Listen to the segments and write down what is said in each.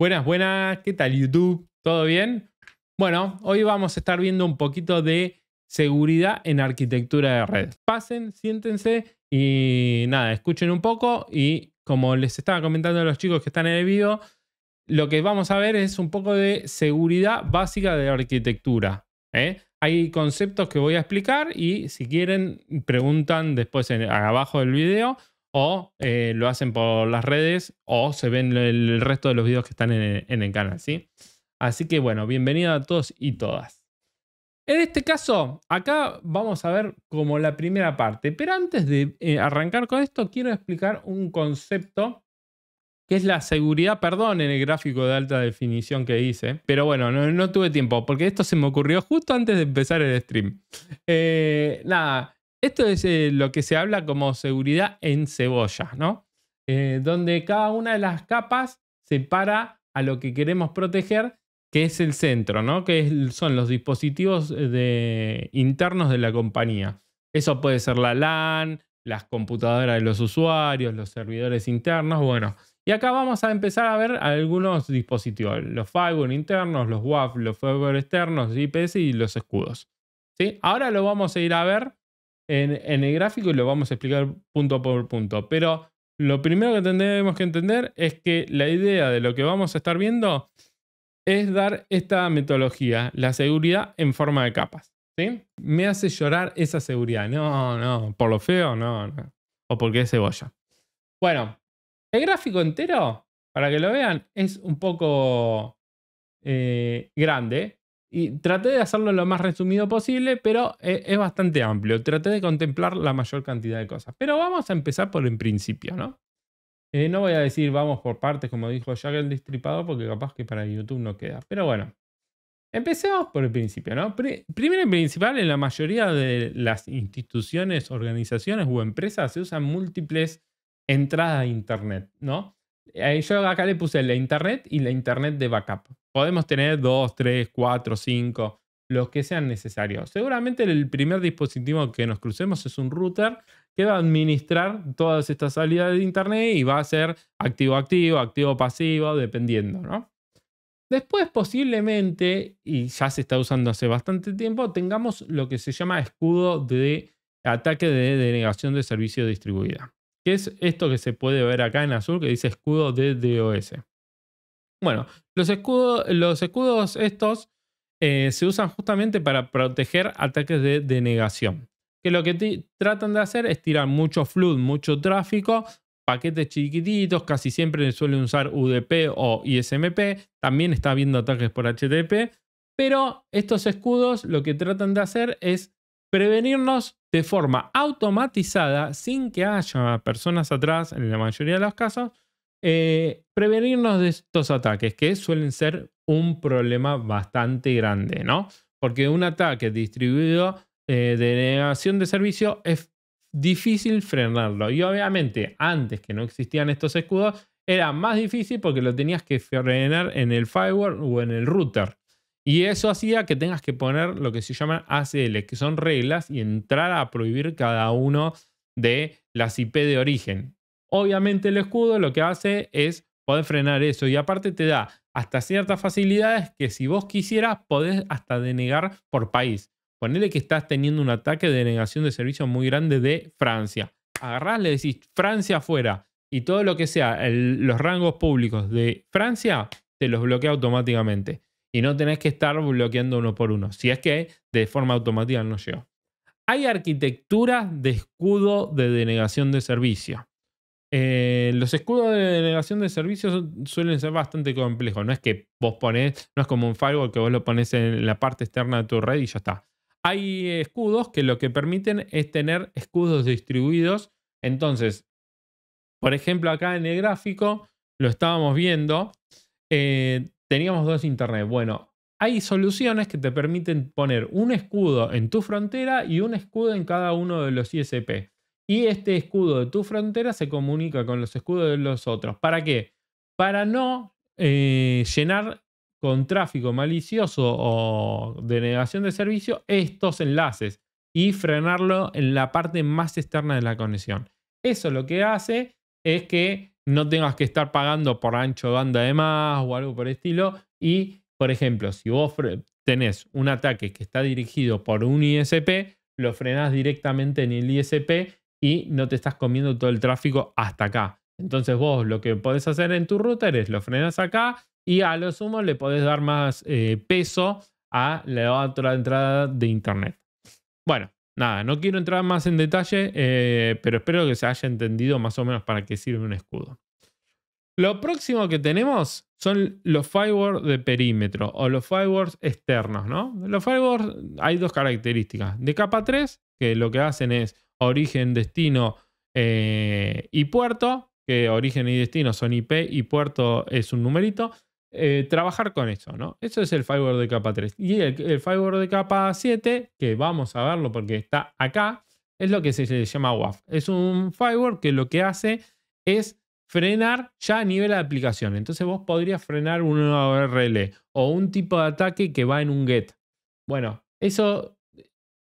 Buenas, buenas, ¿qué tal YouTube? ¿Todo bien? Bueno, hoy vamos a estar viendo un poquito de seguridad en arquitectura de red. Pasen, siéntense y nada, escuchen un poco y como les estaba comentando a los chicos que están en el video, lo que vamos a ver es un poco de seguridad básica de arquitectura. ¿eh? Hay conceptos que voy a explicar y si quieren preguntan después abajo del video o eh, lo hacen por las redes o se ven el resto de los videos que están en, el canal, ¿sí? Así que bueno, bienvenido a todos y todas. En este caso, acá vamos a ver como la primera parte, pero antes de eh, arrancar con esto, quiero explicar un concepto que es la seguridad, perdón, en el gráfico de alta definición que hice, pero bueno, no, tuve tiempo, porque esto se me ocurrió justo antes de empezar el stream. Eh, nada, esto es eh, lo que se habla como seguridad en cebolla, ¿no? Eh, donde cada una de las capas separa a lo que queremos proteger, que es el centro, ¿no? Que son los dispositivos eh, internos de la compañía. Eso puede ser la LAN, las computadoras de los usuarios, los servidores internos, bueno. Y acá vamos a empezar a ver algunos dispositivos, los firewall internos, los WAF, los firewall externos, IPS y los escudos. ¿Sí? Ahora lo vamos a ir a ver en, el gráfico y lo vamos a explicar punto por punto. Pero lo primero que tenemos que entender es que la idea de lo que vamos a estar viendo es dar esta metodología, la seguridad en forma de capas. ¿sí? Me hace llorar esa seguridad. No, no, por lo feo, no, O porque es cebolla. Bueno, el gráfico entero, para que lo vean, es un poco eh, grande, y traté de hacerlo lo más resumido posible, pero eh, es bastante amplio. Traté de contemplar la mayor cantidad de cosas. Pero vamos a empezar por el principio, ¿no? Eh, no voy a decir vamos por partes, como dijo Jack el distripado porque capaz que para YouTube no queda. Pero bueno, empecemos por el principio, ¿no? primero y principal, en la mayoría de las instituciones, organizaciones o empresas se usan múltiples entradas a Internet, ¿no? Eh, yo acá le puse la internet y la internet de backup. Podemos tener 2, 3, 4, 5, los que sean necesarios. Seguramente el primer dispositivo que nos crucemos es un router que va a administrar todas estas salidas de internet y va a ser activo-activo, activo-pasivo, dependiendo, ¿no? Después posiblemente, y ya se está usando hace bastante tiempo, tengamos lo que se llama escudo de ataque de denegación de servicio distribuida que es esto que se puede ver acá en azul que dice escudo de DOS. Bueno, los, los escudos estos eh, se usan justamente para proteger ataques de denegación, que lo que tratan de hacer es tirar mucho flood, mucho tráfico, paquetes chiquititos, casi siempre suelen usar UDP o ISMP, también está habiendo ataques por HTTP, pero estos escudos lo que tratan de hacer es prevenirnos de forma automatizada, sin que haya personas atrás, en la mayoría de los casos, eh, prevenirnos de estos ataques, que suelen ser un problema bastante grande, ¿no? Porque un ataque distribuido eh, de negación de servicio es difícil frenarlo. Y obviamente, antes que no existían estos escudos, era más difícil porque lo tenías que frenar en el firewall o en el router. Y eso hacía que tengas que poner lo que se llama ACL, que son reglas, y entrar a prohibir cada uno de las IP de origen. Obviamente el escudo lo que hace es poder frenar eso y aparte te da hasta ciertas facilidades que si vos quisieras podés hasta denegar por país. Ponele que estás teniendo un ataque de denegación de servicio muy grande de Francia. Agarrás, le decís Francia afuera y todo lo que sea los rangos públicos de Francia te los bloquea automáticamente y no tenés que estar bloqueando uno por uno, si es que de forma automática no llega. Hay arquitecturas de escudo de denegación de servicio. Eh, los escudos de denegación de servicios suelen ser bastante complejos. No es que vos pones, no es como un firewall que vos lo pones en la parte externa de tu red y ya está. Hay escudos que lo que permiten es tener escudos distribuidos. Entonces, por ejemplo, acá en el gráfico lo estábamos viendo. Eh, teníamos dos internet. Bueno, hay soluciones que te permiten poner un escudo en tu frontera y un escudo en cada uno de los ISP. Y este escudo de tu frontera se comunica con los escudos de los otros. ¿Para qué? Para no eh, llenar con tráfico malicioso o de denegación de servicio estos enlaces y frenarlo en la parte más externa de la conexión. Eso lo que hace es que no tengas que estar pagando por ancho de banda de más o algo por el estilo. Y, por ejemplo, si vos tenés un ataque que está dirigido por un ISP, lo frenás directamente en el ISP y no te estás comiendo todo el tráfico hasta acá. Entonces vos lo que podés hacer en tu router es lo frenas acá y a lo sumo le podés dar más eh, peso a la otra entrada de internet. Bueno, Nada, no quiero entrar más en detalle, eh, pero espero que se haya entendido más o menos para qué sirve un escudo. Lo próximo que tenemos son los firewalls de perímetro o los firewalls externos, ¿no? Los firewalls hay dos características. De capa 3, que lo que hacen es origen, destino eh, y puerto, que origen y destino son IP y puerto es un numerito. Eh, trabajar con eso, ¿no? Eso es el firewall de capa 3. Y el, firewall de capa 7, que vamos a verlo porque está acá, es lo que se llama WAF. Es un firewall que lo que hace es frenar ya a nivel de aplicación. Entonces vos podrías frenar un URL o un tipo de ataque que va en un GET. Bueno, eso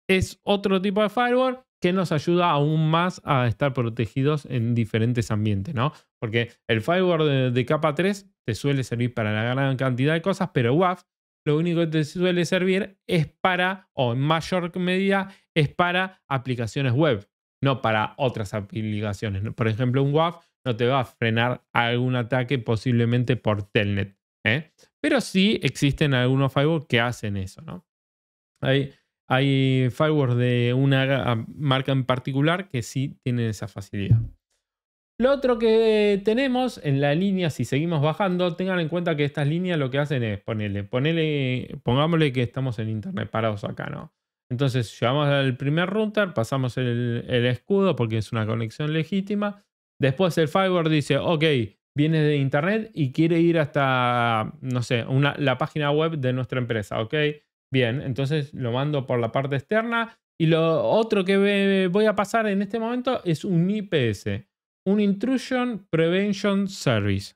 es otro tipo de firewall que nos ayuda aún más a estar protegidos en diferentes ambientes, ¿no? Porque el firewall de, capa 3 te suele servir para la gran cantidad de cosas, pero WAF lo único que te suele servir es para, o en mayor medida, es para aplicaciones web, no para otras aplicaciones. Por ejemplo, un WAF no te va a frenar algún ataque posiblemente por Telnet, ¿eh? Pero sí existen algunos firewalls que hacen eso, ¿no? Ahí... Hay firewalls de una ah, marca en particular que sí tienen esa facilidad. Lo otro que tenemos en la línea, si seguimos bajando, tengan en cuenta que estas líneas lo que hacen es ponerle, ponerle, pongámosle que estamos en internet parados acá, ¿no? Entonces llevamos al primer router, pasamos el, escudo porque es una conexión legítima. Después el firewall dice, ok, viene de internet y quiere ir hasta, no sé, la página web de nuestra empresa, ok. Bien, entonces lo mando por la parte externa. Y lo otro que voy a pasar en este momento es un IPS, un Intrusion Prevention Service,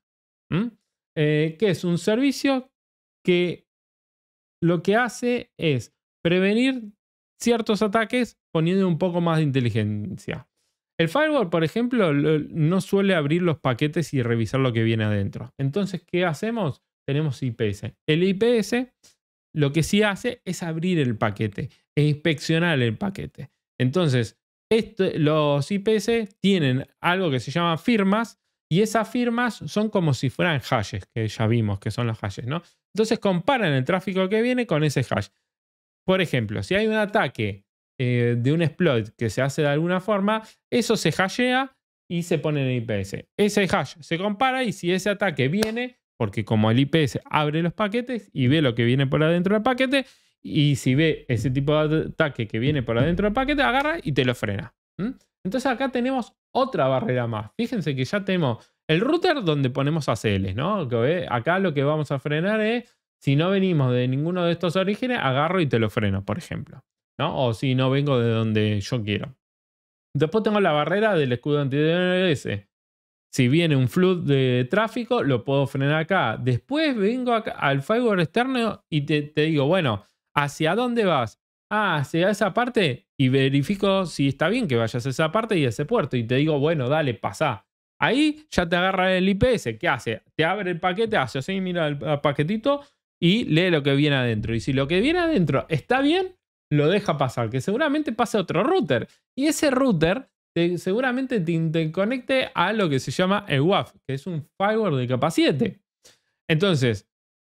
eh, que es un servicio que lo que hace es prevenir ciertos ataques poniendo un poco más de inteligencia. El firewall, por ejemplo, no suele abrir los paquetes y revisar lo que viene adentro. Entonces, ¿qué hacemos? Tenemos IPS. El IPS lo que sí hace es abrir el paquete e inspeccionar el paquete. Entonces, los IPS tienen algo que se llama firmas y esas firmas son como si fueran hashes, que ya vimos que son los hashes, ¿no? Entonces comparan el tráfico que viene con ese hash. Por ejemplo, si hay un ataque eh, de un exploit que se hace de alguna forma, eso se hashea y se pone en el IPS. Ese hash se compara y si ese ataque viene porque como el IPS abre los paquetes y ve lo que viene por adentro del paquete, y si ve ese tipo de ataque que viene por adentro del paquete, agarra y te lo frena. Entonces acá tenemos otra barrera más. Fíjense que ya tenemos el router donde ponemos ACLs. ¿no? Eh, acá lo que vamos a frenar es, si no venimos de ninguno de estos orígenes, agarro y te lo freno, por ejemplo. ¿no? O si no vengo de donde yo quiero. Después tengo la barrera del escudo anti si viene un flood de tráfico, lo puedo frenar acá. Después vengo al firewall externo y te, digo, bueno, ¿hacia dónde vas? Ah, hacia esa parte y verifico si está bien que vayas a esa parte y a ese puerto. Y te digo, bueno, dale, pasa. Ahí ya te agarra el IPS. ¿Qué hace? Te abre el paquete, hace así, mira el paquetito y lee lo que viene adentro. Y si lo que viene adentro está bien, lo deja pasar, que seguramente pase otro router. Y ese router seguramente te conecte a lo que se llama el WAF, que es un firewall de capa 7. Entonces,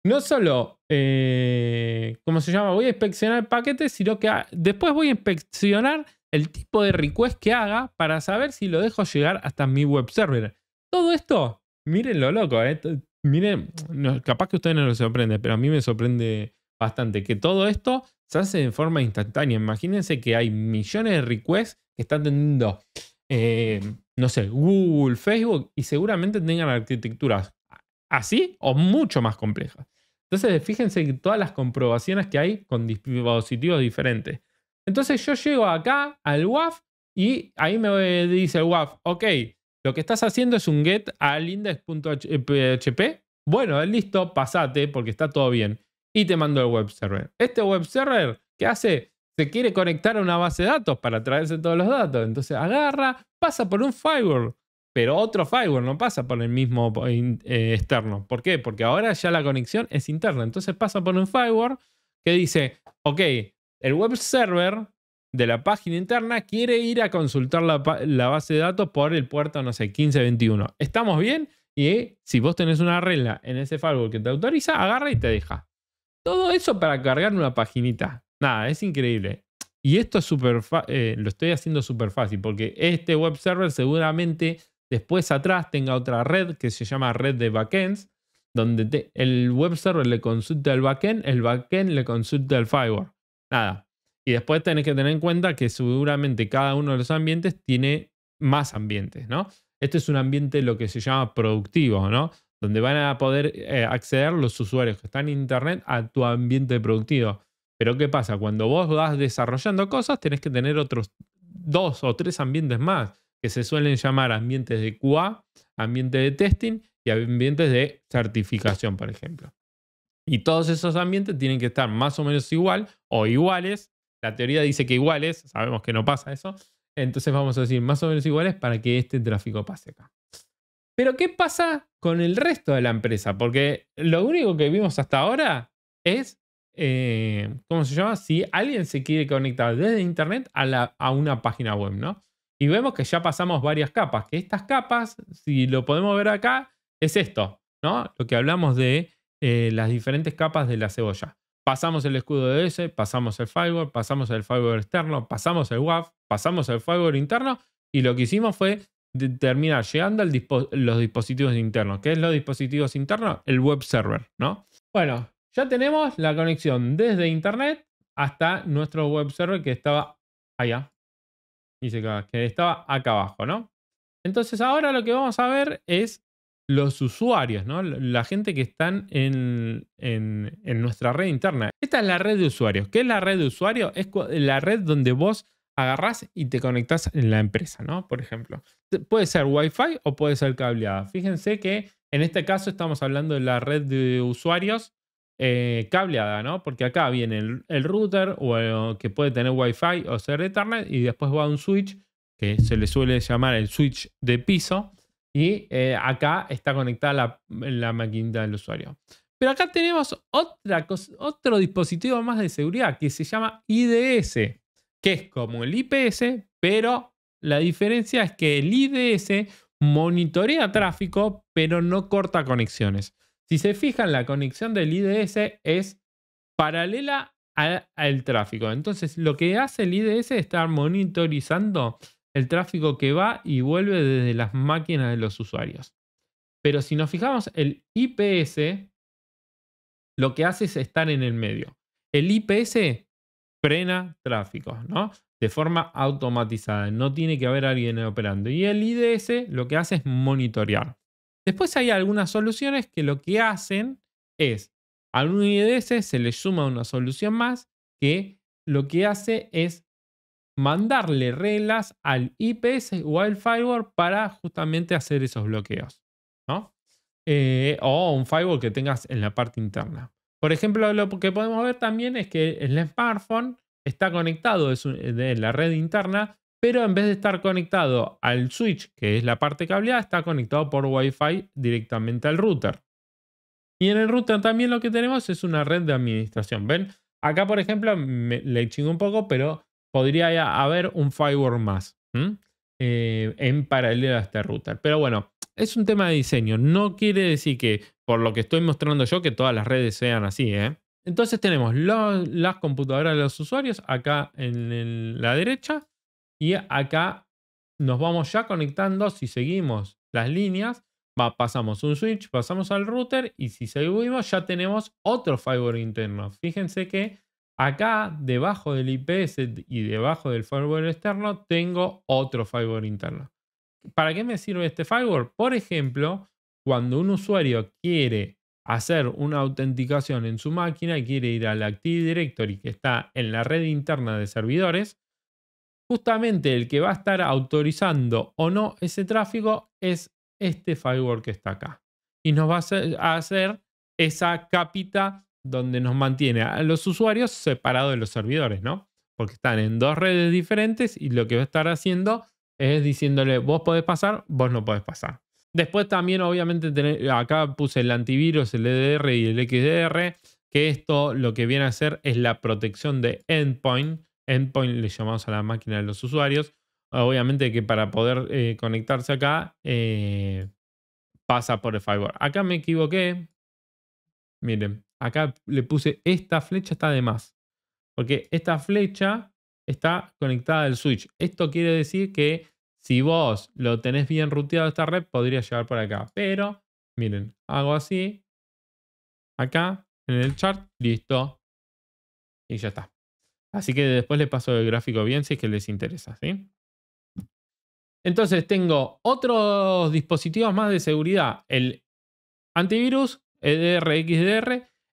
no solo, eh, ¿cómo se llama? Voy a inspeccionar el paquete, sino que ah, después voy a inspeccionar el tipo de request que haga para saber si lo dejo llegar hasta mi web server. Todo esto, miren lo loco, eh, miren, capaz que ustedes no les sorprende, pero a mí me sorprende bastante. Que todo esto se hace de forma instantánea. Imagínense que hay millones de requests que están teniendo, eh, no sé, Google, Facebook, y seguramente tengan arquitecturas así o mucho más complejas. Entonces, fíjense que todas las comprobaciones que hay con dispositivos diferentes. Entonces, yo llego acá al WAF y ahí me dice el WAF, ok, lo que estás haciendo es un get al index.php. Eh, bueno, listo, pasate porque está todo bien y te mando el web server. Este web server, ¿qué hace? Se quiere conectar a una base de datos para traerse todos los datos. Entonces agarra, pasa por un firewall, pero otro firewall no pasa por el mismo eh, externo. ¿Por qué? Porque ahora ya la conexión es interna. Entonces pasa por un firewall que dice, ok, el web server de la página interna quiere ir a consultar la, la base de datos por el puerto, no sé, 1521. ¿Estamos bien? Y si vos tenés una regla en ese firewall que te autoriza, agarra y te deja. Todo eso para cargar una paginita. Nada, es increíble. Y esto es super eh, lo estoy haciendo súper fácil porque este web server seguramente después atrás tenga otra red que se llama red de backends, donde el web server le consulta el backend, el backend le consulta el firewall. Nada. Y después tenés que tener en cuenta que seguramente cada uno de los ambientes tiene más ambientes, ¿no? Este es un ambiente lo que se llama productivo, ¿no? donde van a poder eh, acceder los usuarios que están en Internet a tu ambiente productivo. Pero ¿qué pasa? Cuando vos vas desarrollando cosas, tenés que tener otros dos o tres ambientes más, que se suelen llamar ambientes de QA, ambiente de testing y ambientes de certificación, por ejemplo. Y todos esos ambientes tienen que estar más o menos igual o iguales. La teoría dice que iguales, sabemos que no pasa eso. Entonces vamos a decir más o menos iguales para que este tráfico pase acá. Pero ¿qué pasa con el resto de la empresa? Porque lo único que vimos hasta ahora es, eh, ¿cómo se llama? Si alguien se quiere conectar desde Internet a, una página web, ¿no? Y vemos que ya pasamos varias capas, que estas capas, si lo podemos ver acá, es esto, ¿no? Lo que hablamos de eh, las diferentes capas de la cebolla. Pasamos el escudo de ese, pasamos el firewall, pasamos el firewall externo, pasamos el WAF, pasamos el firewall interno y lo que hicimos fue de terminar llegando a los dispositivos internos. ¿Qué es los dispositivos internos? El web server, ¿no? Bueno, ya tenemos la conexión desde internet hasta nuestro web server que estaba allá. Dice que estaba acá abajo, ¿no? Entonces ahora lo que vamos a ver es los usuarios, ¿no? La gente que están en, en, nuestra red interna. Esta es la red de usuarios. ¿Qué es la red de usuarios? Es la red donde vos agarrás y te conectás en la empresa, ¿no? Por ejemplo. Puede ser Wi-Fi o puede ser cableada. Fíjense que en este caso estamos hablando de la red de usuarios eh, cableada, ¿no? Porque acá viene el, router o que puede tener Wi-Fi o ser de Ethernet y después va un switch que se le suele llamar el switch de piso y eh, acá está conectada la, la maquinita del usuario. Pero acá tenemos otra otro dispositivo más de seguridad que se llama IDS que es como el IPS, pero la diferencia es que el IDS monitorea tráfico, pero no corta conexiones. Si se fijan, la conexión del IDS es paralela al, tráfico. Entonces, lo que hace el IDS es estar monitorizando el tráfico que va y vuelve desde las máquinas de los usuarios. Pero si nos fijamos, el IPS lo que hace es estar en el medio. El IPS frena tráfico, ¿no? De forma automatizada, no tiene que haber alguien operando. Y el IDS lo que hace es monitorear. Después hay algunas soluciones que lo que hacen es, a un IDS se le suma una solución más que lo que hace es mandarle reglas al IPS o al firewall para justamente hacer esos bloqueos, ¿no? Eh, o un firewall que tengas en la parte interna. Por ejemplo, lo que podemos ver también es que el smartphone está conectado en eh, la red interna, pero en vez de estar conectado al switch, que es la parte cableada, está conectado por Wi-Fi directamente al router. Y en el router también lo que tenemos es una red de administración. ¿Ven? Acá, por ejemplo, le chingo un poco, pero podría haber un firewall más eh, en paralelo a este router. Pero bueno, es un tema de diseño. No quiere decir que, por lo que estoy mostrando yo, que todas las redes sean así. ¿eh? Entonces tenemos las computadoras de los usuarios acá en, la derecha y acá nos vamos ya conectando. Si seguimos las líneas, pasamos un switch, pasamos al router y si seguimos ya tenemos otro firewall interno. Fíjense que acá debajo del IPS y debajo del firewall externo tengo otro firewall interno. ¿Para qué me sirve este firewall? Por ejemplo, cuando un usuario quiere hacer una autenticación en su máquina y quiere ir al Active Directory que está en la red interna de servidores, justamente el que va a estar autorizando o no ese tráfico es este firewall que está acá. Y nos va a hacer esa cápita donde nos mantiene a los usuarios separados de los servidores, ¿no? Porque están en dos redes diferentes y lo que va a estar haciendo es diciéndole, vos podés pasar, vos no podés pasar. Después también obviamente acá puse el antivirus, el EDR y el XDR, que esto lo que viene a hacer es la protección de endpoint. Endpoint le llamamos a la máquina de los usuarios. Obviamente que para poder eh, conectarse acá eh, pasa por el firewall. Acá me equivoqué. Miren, acá le puse esta flecha está de más. Porque esta flecha está conectada al switch. Esto quiere decir que si vos lo tenés bien ruteado esta red, podría llegar por acá. Pero, miren, hago así. Acá, en el chart, listo. Y ya está. Así que después le paso el gráfico bien si es que les interesa, ¿sí? Entonces tengo otros dispositivos más de seguridad. El antivirus, el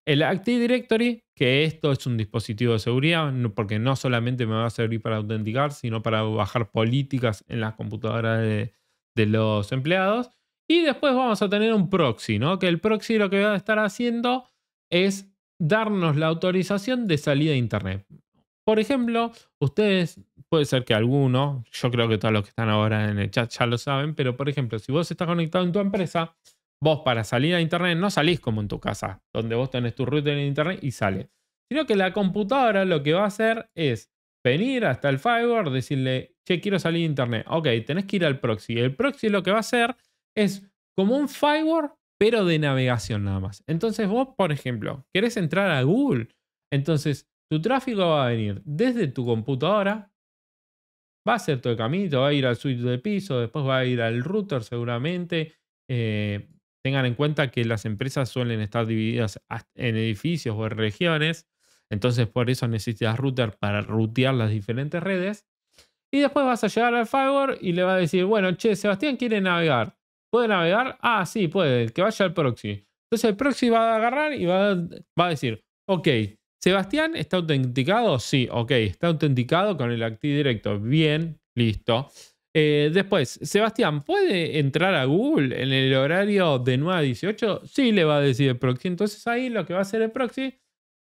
el Active Directory, que esto es un dispositivo de seguridad, porque no solamente me va a servir para autenticar, sino para bajar políticas en las computadoras de, los empleados. Y después vamos a tener un proxy, ¿no? Que el proxy lo que va a estar haciendo es darnos la autorización de salida a Internet. Por ejemplo, ustedes, puede ser que alguno, yo creo que todos los que están ahora en el chat ya lo saben, pero por ejemplo, si vos estás conectado en tu empresa, Vos para salir a Internet no salís como en tu casa, donde vos tenés tu router en Internet y sale. Sino que la computadora lo que va a hacer es venir hasta el firewall, decirle, che, quiero salir a Internet. Ok, tenés que ir al proxy. El proxy lo que va a hacer es como un firewall, pero de navegación nada más. Entonces vos, por ejemplo, querés entrar a Google. Entonces tu tráfico va a venir desde tu computadora, va a hacer todo el caminito, va a ir al suite de piso, después va a ir al router seguramente, eh, Tengan en cuenta que las empresas suelen estar divididas en edificios o en regiones, entonces por eso necesitas router para rutear las diferentes redes. Y después vas a llegar al firewall y le va a decir, bueno, che, Sebastián quiere navegar. ¿Puede navegar? Ah, sí, puede, que vaya al proxy. Entonces el proxy va a agarrar y va a, va a decir, ok, Sebastián está autenticado, sí, ok, está autenticado con el Active Directo, bien, listo. Eh, después, Sebastián, ¿puede entrar a Google en el horario de 9 a 18? Sí, le va a decir el proxy. Entonces ahí lo que va a hacer el proxy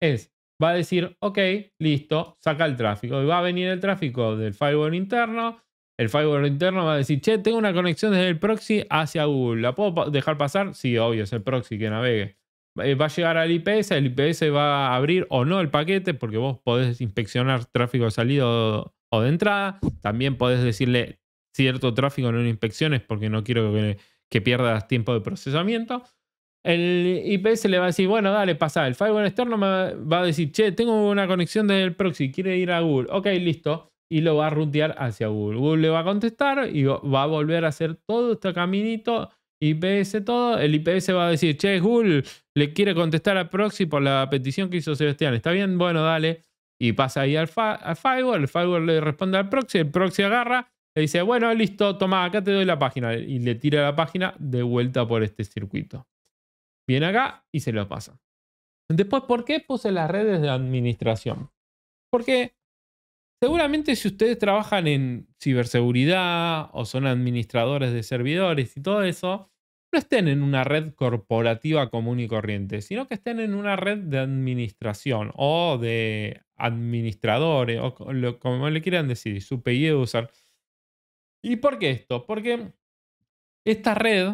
es, va a decir, ok, listo, saca el tráfico. Y va a venir el tráfico del firewall interno. El firewall interno va a decir, che, tengo una conexión desde el proxy hacia Google. ¿La puedo dejar pasar? Sí, obvio, es el proxy que navegue. Eh, va a llegar al IPS, el IPS va a abrir o no el paquete, porque vos podés inspeccionar tráfico de salida o de entrada. También podés decirle, cierto tráfico en inspecciones porque no quiero que, pierdas tiempo de procesamiento. El IPS le va a decir, bueno, dale, pasa. El firewall externo va a decir, che, tengo una conexión del proxy, quiere ir a Google. Ok, listo. Y lo va a rutear hacia Google. Google le va a contestar y va a volver a hacer todo este caminito, IPS todo. El IPS va a decir, che, Google le quiere contestar al proxy por la petición que hizo Sebastián. ¿Está bien? Bueno, dale. Y pasa ahí al firewall. El firewall le responde al proxy. El proxy agarra le dice, bueno, listo, toma, acá te doy la página. Y le tira la página de vuelta por este circuito. Viene acá y se lo pasa. Después, ¿por qué puse las redes de administración? Porque seguramente si ustedes trabajan en ciberseguridad o son administradores de servidores y todo eso, no estén en una red corporativa común y corriente, sino que estén en una red de administración o de administradores o como le quieran decir, su usar user. ¿Y por qué esto? Porque esta red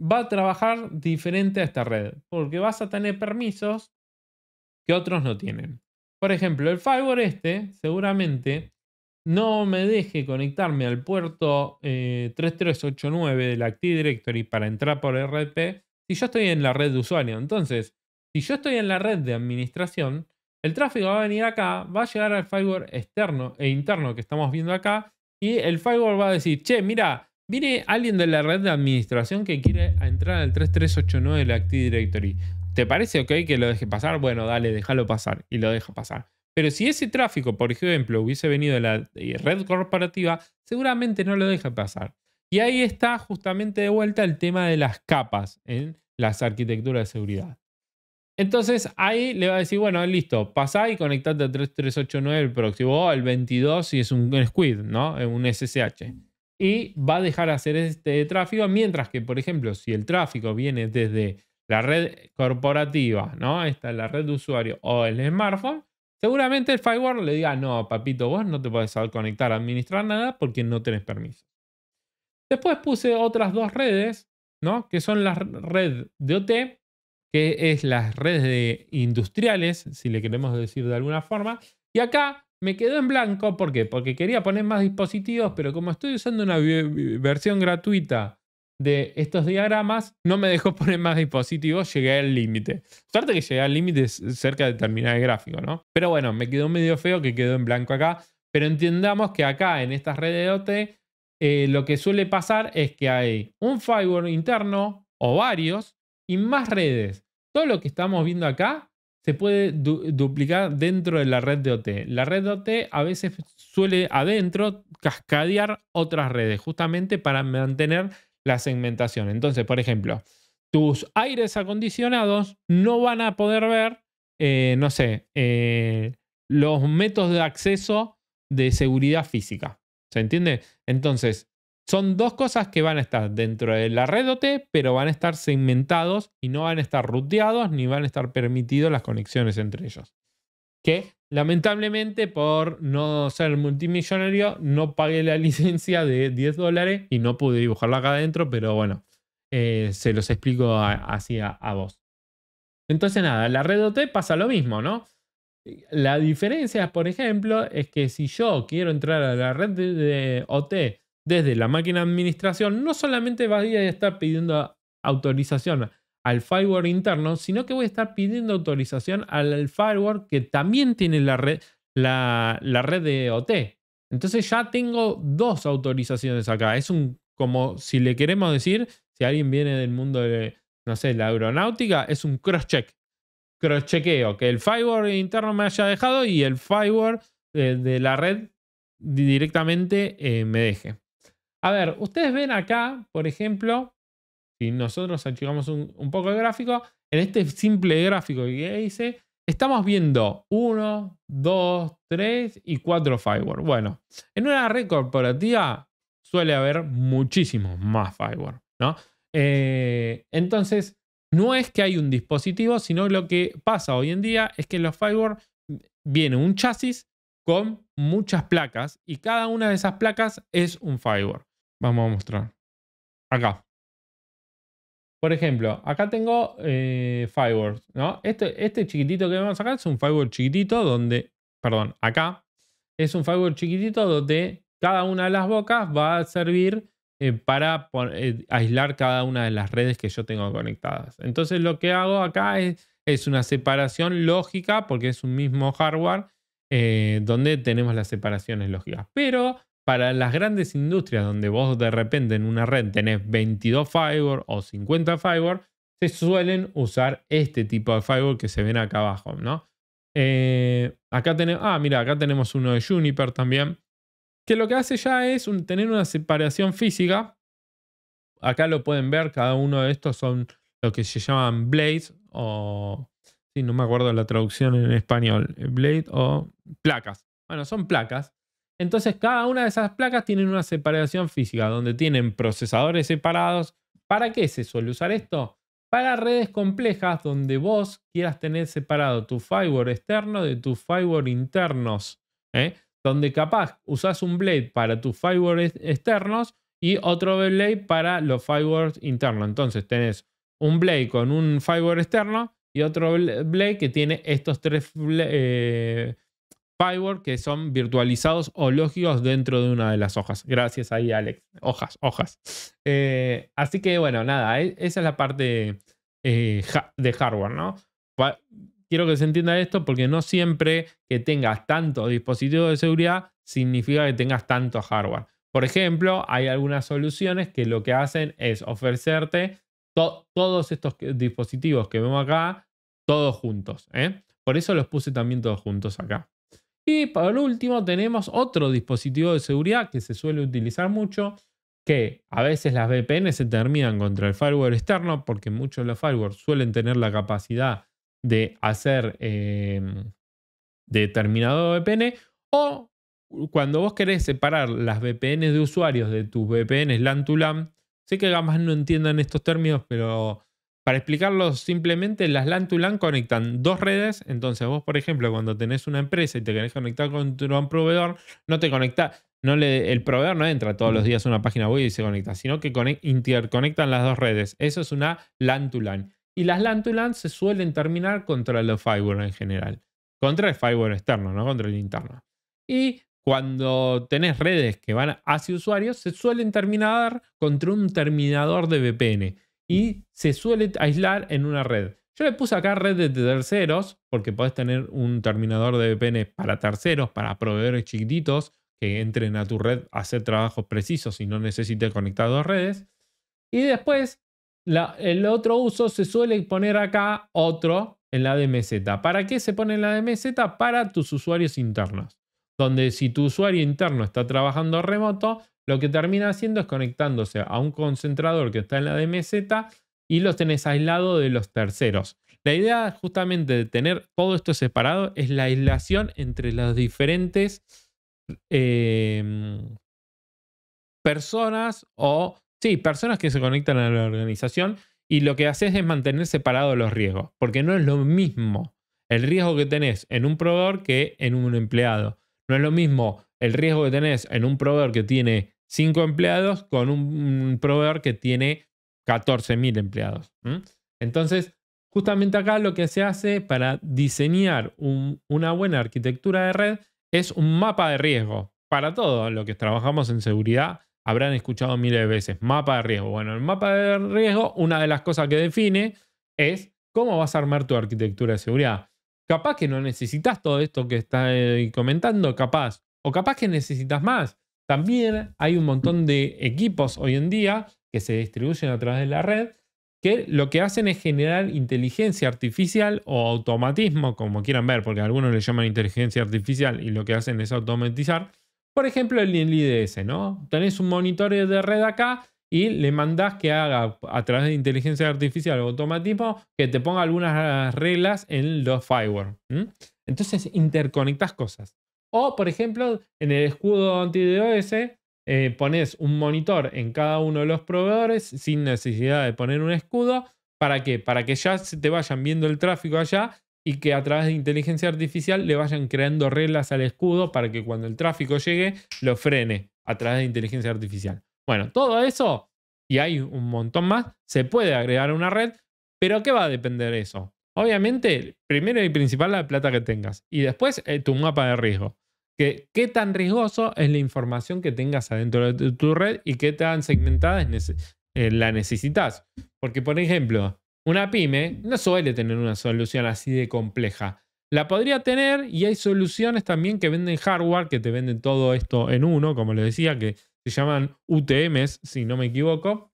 va a trabajar diferente a esta red, porque vas a tener permisos que otros no tienen. Por ejemplo, el firewall este seguramente no me deje conectarme al puerto 3389 eh, del Active Directory para entrar por RDP si yo estoy en la red de usuario. Entonces, si yo estoy en la red de administración, el tráfico va a venir acá, va a llegar al firewall externo e interno que estamos viendo acá y el firewall va a decir, che, mira, viene alguien de la red de administración que quiere entrar al 3389 de la Active Directory. ¿Te parece ok que lo deje pasar? Bueno, dale, déjalo pasar y lo deja pasar. Pero si ese tráfico, por ejemplo, hubiese venido de la red corporativa, seguramente no lo deja pasar. Y ahí está justamente de vuelta el tema de las capas en las arquitecturas de seguridad. Entonces ahí le va a decir, bueno, listo, pasá y conectate a 3389 el próximo, o al 22 si es un squid, ¿no? Eh, un SSH. Y va a dejar hacer este tráfico, mientras que, por ejemplo, si el tráfico viene desde la red corporativa, ¿no? Esta la red de usuario o el smartphone, seguramente el firewall le diga, no, papito, vos no te podés conectar, administrar nada porque no tenés permiso. Después puse otras dos redes, ¿no? Que son la red de OT que es las redes de industriales, si le queremos decir de alguna forma. Y acá me quedó en blanco, ¿por qué? Porque quería poner más dispositivos, pero como estoy usando una versión gratuita de estos diagramas, no me dejó poner más dispositivos, llegué al límite. Suerte que llegué al límite cerca de terminar el gráfico, ¿no? Pero bueno, me quedó medio feo que quedó en blanco acá. Pero entendamos que acá en estas redes de OT eh, lo que suele pasar es que hay un firewall interno o varios y más redes. Todo lo que estamos viendo acá se puede duplicar dentro de la red de OT. La red de OT a veces suele adentro cascadear otras redes, justamente para mantener la segmentación. Entonces, por ejemplo, tus aires acondicionados no van a poder ver, eh, no sé, eh, los métodos de acceso de seguridad física. ¿Se entiende? Entonces, son dos cosas que van a estar dentro de la red OT, pero van a estar segmentados y no van a estar ruteados ni van a estar permitidos las conexiones entre ellos. Que lamentablemente por no ser multimillonario no pagué la licencia de 10 dólares y no pude dibujarla acá adentro, pero bueno, eh, se los explico así a, vos. Entonces nada, la red OT pasa lo mismo, ¿no? La diferencia, por ejemplo, es que si yo quiero entrar a la red de OT desde la máquina de administración, no solamente voy a estar pidiendo autorización al firewall interno, sino que voy a estar pidiendo autorización al firewall que también tiene la red, la, red de OT. Entonces ya tengo dos autorizaciones acá. Es un, como si le queremos decir, si alguien viene del mundo de, no sé, la aeronáutica, es un cross-check. Cross-chequeo, que el firewall interno me haya dejado y el firewall eh, de, la red directamente eh, me deje. A ver, ustedes ven acá, por ejemplo, si nosotros achicamos un, poco el gráfico, en este simple gráfico que hice, estamos viendo 1, 2, 3 y 4 firewall. Bueno, en una red corporativa suele haber muchísimos más firewall, ¿no? Eh, entonces, no es que hay un dispositivo, sino lo que pasa hoy en día es que en los firewall mm, viene un chasis con muchas placas y cada una de esas placas es un firewall. Vamos a mostrar. Acá. Por ejemplo, acá tengo eh, ¿no? Este, este chiquitito que vemos acá es un firewall chiquitito donde, perdón, acá es un firewall chiquitito donde cada una de las bocas va a servir eh, para eh, aislar cada una de las redes que yo tengo conectadas. Entonces lo que hago acá es, es una separación lógica porque es un mismo hardware eh, donde tenemos las separaciones lógicas. Pero para las grandes industrias donde vos de repente en una red tenés 22 fiber o 50 fiber se suelen usar este tipo de fiber que se ven acá abajo, ¿no? Eh, acá tenemos, ah, mira, acá tenemos uno de Juniper también, que lo que hace ya es tener una separación física. Acá lo pueden ver, cada uno de estos son lo que se llaman blades o, sí, no me acuerdo la traducción en español, blade o placas. Bueno, son placas entonces cada una de esas placas tiene una separación física, donde tienen procesadores separados. ¿Para qué se suele usar esto? Para redes complejas donde vos quieras tener separado tu firewall externo de tus firewall internos. ¿eh? Donde capaz usas un blade para tus firewall externos y otro blade para los firewalls internos. Entonces tenés un blade con un firewall externo y otro blade que tiene estos tres eh, que son virtualizados o lógicos dentro de una de las hojas. Gracias ahí, Alex. Hojas, hojas. Eh, así que bueno, nada, e, esa es la parte eh, de hardware, ¿no? Quiero que se entienda esto porque no siempre que tengas tantos dispositivos de seguridad significa que tengas tanto hardware. Por ejemplo, hay algunas soluciones que lo que hacen es ofrecerte todos estos dispositivos que vemos acá, todos juntos. ¿eh? Por eso los puse también todos juntos acá. Y por último tenemos otro dispositivo de seguridad que se suele utilizar mucho, que a veces las VPN se terminan contra el firewall externo porque muchos de los firewalls suelen tener la capacidad de hacer em, determinado VPN o cuando vos querés separar las VPN de usuarios de tus VPNs LAN to LAN, sé que Gamas no entiendan estos términos, pero para explicarlo simplemente, las LAN to LAN conectan dos redes, entonces vos, por ejemplo, cuando tenés una empresa y te querés conectar con un proveedor, no te conecta, no le, el proveedor no entra todos los días a una página web y se conecta, sino que interconectan las dos redes. Eso es una LAN to LAN. Y las LAN to LAN se suelen terminar contra los firewall en general, contra el firewall externo, no contra el interno. Y cuando tenés redes que van hacia usuarios, se suelen terminar contra un terminador de VPN y se suele aislar en una red. Yo le puse acá red de terceros, porque podés tener un terminador de VPN para terceros, para proveedores chiquititos que entren a tu red a hacer trabajos precisos y no necesite conectar dos redes. Y después, el otro uso se suele poner acá otro en la DMZ. ¿Para qué se pone en la DMZ? Para tus usuarios internos. Donde si tu usuario interno está trabajando remoto, lo que termina haciendo es conectándose a un concentrador que está en la DMZ y los tenés aislado de los terceros. La idea justamente de tener todo esto separado es la aislación entre las diferentes em, personas o, sí, personas que se conectan a la organización y lo que haces es mantener separados los riesgos, porque no es lo mismo el riesgo que tenés en un proveedor que en un empleado. No es lo mismo el riesgo que tenés en un proveedor que tiene 5 empleados con un, proveedor que tiene 14.000 empleados. Entonces, justamente acá lo que se hace para diseñar una buena arquitectura de red es un mapa de riesgo. Para todos los que trabajamos en seguridad, habrán escuchado miles de veces, mapa de riesgo. Bueno, el mapa de riesgo, una de las cosas que define es cómo vas a armar tu arquitectura de seguridad. Capaz que no necesitas todo esto que está eh, comentando, capaz. O capaz que necesitas más. También hay un montón de equipos hoy en día que se distribuyen a través de la red que lo que hacen es generar inteligencia artificial o automatismo, como quieran ver, porque algunos le llaman inteligencia artificial y lo que hacen es automatizar. Por ejemplo, el IDS, ¿no? Tenés un monitoreo de red acá y le mandás que haga a través de inteligencia artificial o automatismo que te ponga algunas reglas en los firewall. Entonces interconectas cosas. O, por ejemplo, en el escudo anti-DOS eh, pones un monitor en cada uno de los proveedores sin necesidad de poner un escudo. ¿Para qué? Para que ya se te vayan viendo el tráfico allá y que a través de inteligencia artificial le vayan creando reglas al escudo para que cuando el tráfico llegue lo frene a través de inteligencia artificial. Bueno, todo eso, y hay un montón más, se puede agregar a una red, pero ¿qué va a depender eso? Obviamente, primero y principal la plata que tengas. Y después eh, tu mapa de riesgo. Que, ¿Qué tan riesgoso es la información que tengas adentro de tu red y qué tan segmentada eh, la necesitas? Porque, por ejemplo, una pyme no suele tener una solución así de compleja. La podría tener y hay soluciones también que venden hardware, que te venden todo esto en uno, como les decía, que se llaman UTMs, si no me equivoco,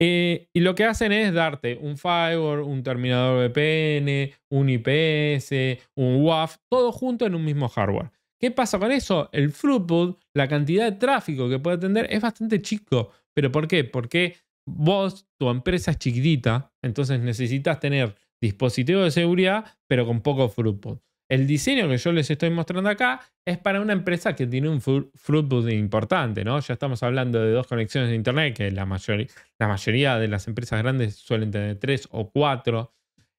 eh, y lo que hacen es darte un firewall, un terminador VPN, un IPS, un WAF, todo junto en un mismo hardware. ¿Qué pasa con eso? El throughput, la cantidad de tráfico que puede atender es bastante chico. ¿Pero por qué? Porque vos, tu empresa es chiquitita, entonces necesitas tener dispositivos de seguridad, pero con poco throughput. El diseño que yo les estoy mostrando acá es para una empresa que tiene un fruitboot importante, ¿no? Ya estamos hablando de dos conexiones de Internet, que la, mayoría, de las empresas grandes suelen tener tres o cuatro.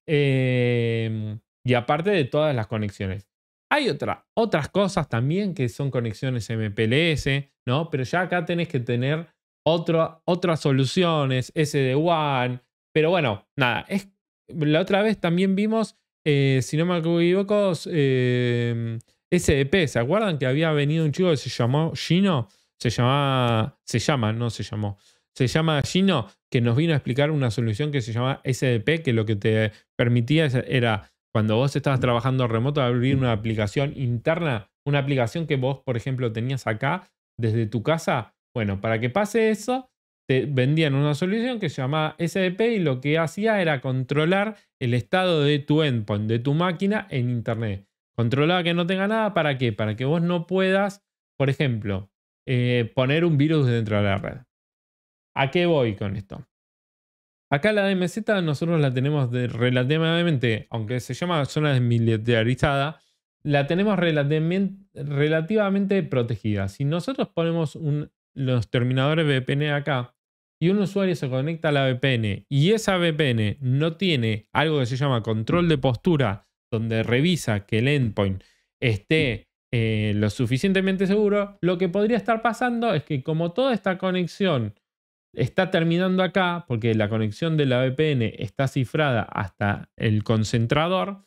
Em, y aparte de todas las conexiones. Hay otra, otras cosas también que son conexiones MPLS, ¿no? Pero ya acá tenés que tener otras soluciones, SD-WAN. Pero bueno, nada, es, la otra vez también vimos eh, si no me equivoco, eh, SDP, e ¿se acuerdan que había venido un chico que se llamó Gino? Se llamaba, se llama, no se llamó. Se llama Gino, que nos vino a explicar una solución que se llama SDP, e que lo que te permitía era, cuando vos estabas trabajando remoto, abrir una aplicación interna, una aplicación que vos, por ejemplo, tenías acá desde tu casa. Bueno, para que pase eso, te vendían una solución que se llamaba SDP y lo que hacía era controlar el estado de tu endpoint, de tu máquina en Internet. Controlaba que no tenga nada, ¿para qué? Para que vos no puedas, por ejemplo, eh, poner un virus dentro de la red. ¿A qué voy con esto? Acá la DMZ nosotros la tenemos relativamente, aunque se llama zona desmilitarizada, la tenemos relativamente protegida. Si nosotros ponemos los terminadores VPN acá, y un usuario se conecta a la VPN y esa VPN no tiene algo que se llama control de postura, donde revisa que el endpoint esté eh, lo suficientemente seguro, lo que podría estar pasando es que como toda esta conexión está terminando acá, porque la conexión de la VPN está cifrada hasta el concentrador,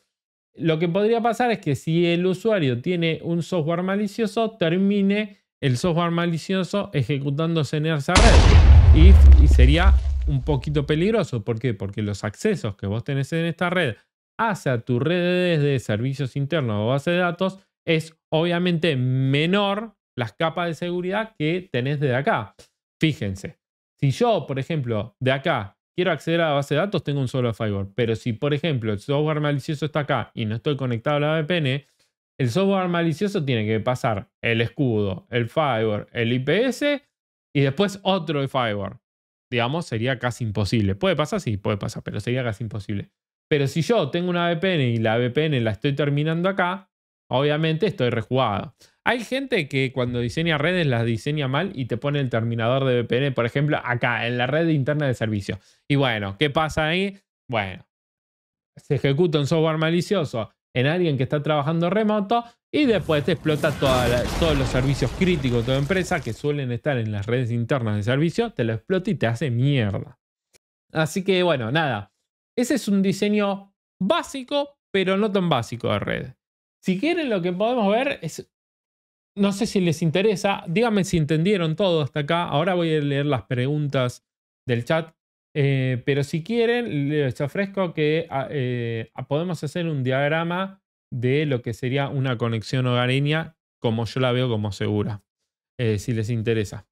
lo que podría pasar es que si el usuario tiene un software malicioso, termine el software malicioso ejecutándose en esa red. Y, sería un poquito peligroso. ¿Por qué? Porque los accesos que vos tenés en esta red hacia tu red de servicios internos o base de datos es obviamente menor las capas de seguridad que tenés de acá. Fíjense, si yo, por ejemplo, de acá quiero acceder a la base de datos, tengo un solo firewall. Pero si, por ejemplo, el software malicioso está acá y no estoy conectado a la VPN, el software malicioso tiene que pasar el escudo, el firewall, el IPS y después otro de Digamos, sería casi imposible. Puede pasar, sí, puede pasar, pero sería casi imposible. Pero si yo tengo una VPN y la VPN la estoy terminando acá, obviamente estoy rejugado. Hay gente que cuando diseña redes las diseña mal y te pone el terminador de VPN, por ejemplo, acá, en la red interna de servicio. Y bueno, ¿qué pasa ahí? Bueno, se ejecuta un software malicioso en alguien que está trabajando remoto y después te explota todos los servicios críticos de tu empresa que suelen estar en las redes internas de servicio, te lo explota y te hace mierda. Así que bueno, nada, ese es un diseño básico, pero no tan básico de red. Si quieren lo que podemos ver es, no sé si les interesa, díganme si entendieron todo hasta acá, ahora voy a leer las preguntas del chat eh, pero si quieren, les ofrezco que ah, eh, podemos hacer un diagrama de lo que sería una conexión hogareña como yo la veo como segura, eh, si les interesa.